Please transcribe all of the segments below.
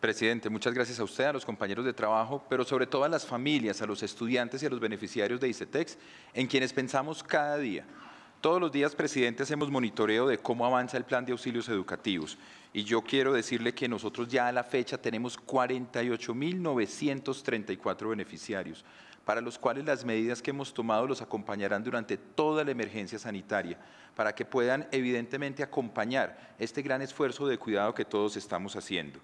Presidente, muchas gracias a usted, a los compañeros de trabajo, pero sobre todo a las familias, a los estudiantes y a los beneficiarios de ICETEX, en quienes pensamos cada día. Todos los días, presidente, hacemos monitoreo de cómo avanza el plan de auxilios educativos. Y yo quiero decirle que nosotros ya a la fecha tenemos 48.934 beneficiarios, para los cuales las medidas que hemos tomado los acompañarán durante toda la emergencia sanitaria, para que puedan evidentemente acompañar este gran esfuerzo de cuidado que todos estamos haciendo.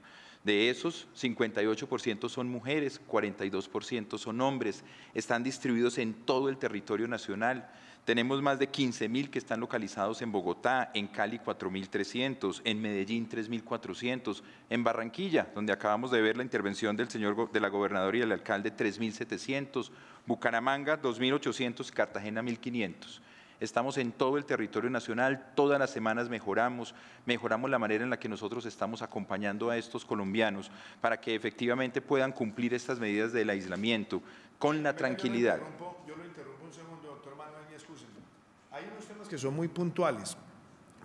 De esos, 58% son mujeres, 42% son hombres. Están distribuidos en todo el territorio nacional. Tenemos más de 15.000 que están localizados en Bogotá, en Cali 4.300, en Medellín 3.400, en Barranquilla, donde acabamos de ver la intervención del señor de la gobernadora y del alcalde 3.700, Bucaramanga 2.800, Cartagena 1.500. Estamos en todo el territorio nacional, todas las semanas mejoramos, mejoramos la manera en la que nosotros estamos acompañando a estos colombianos para que efectivamente puedan cumplir estas medidas del aislamiento con la tranquilidad. Yo lo, interrumpo un segundo, doctor Manuel, y Hay unos temas que son muy puntuales.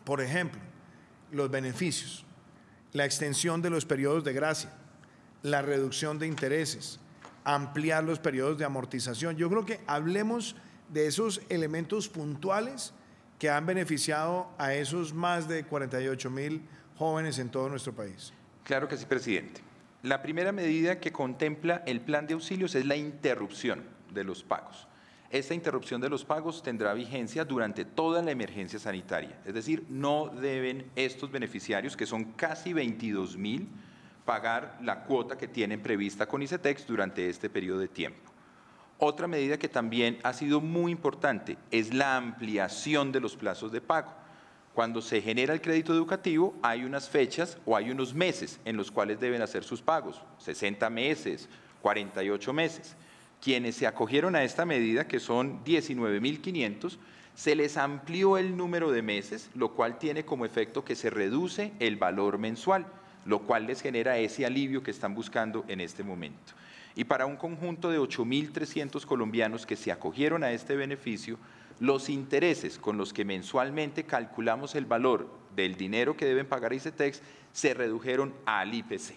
Por ejemplo, los beneficios, la extensión de los periodos de gracia, la reducción de intereses, ampliar los periodos de amortización. Yo creo que hablemos de esos elementos puntuales que han beneficiado a esos más de 48 mil jóvenes en todo nuestro país. Claro que sí, presidente. La primera medida que contempla el plan de auxilios es la interrupción de los pagos. Esta interrupción de los pagos tendrá vigencia durante toda la emergencia sanitaria, es decir, no deben estos beneficiarios, que son casi 22 mil, pagar la cuota que tienen prevista con ICETEX durante este periodo de tiempo. Otra medida que también ha sido muy importante es la ampliación de los plazos de pago. Cuando se genera el crédito educativo, hay unas fechas o hay unos meses en los cuales deben hacer sus pagos, 60 meses, 48 meses. Quienes se acogieron a esta medida, que son 19.500, se les amplió el número de meses, lo cual tiene como efecto que se reduce el valor mensual lo cual les genera ese alivio que están buscando en este momento. Y para un conjunto de 8.300 colombianos que se acogieron a este beneficio, los intereses con los que mensualmente calculamos el valor del dinero que deben pagar ICETEX se redujeron al IPC.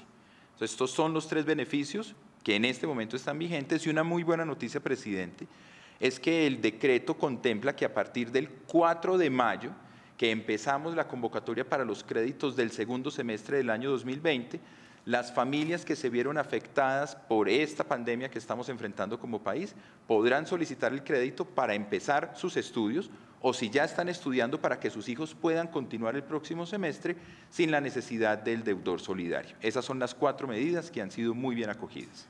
estos son los tres beneficios que en este momento están vigentes y una muy buena noticia, presidente, es que el decreto contempla que a partir del 4 de mayo que empezamos la convocatoria para los créditos del segundo semestre del año 2020, las familias que se vieron afectadas por esta pandemia que estamos enfrentando como país podrán solicitar el crédito para empezar sus estudios o si ya están estudiando para que sus hijos puedan continuar el próximo semestre sin la necesidad del deudor solidario. Esas son las cuatro medidas que han sido muy bien acogidas.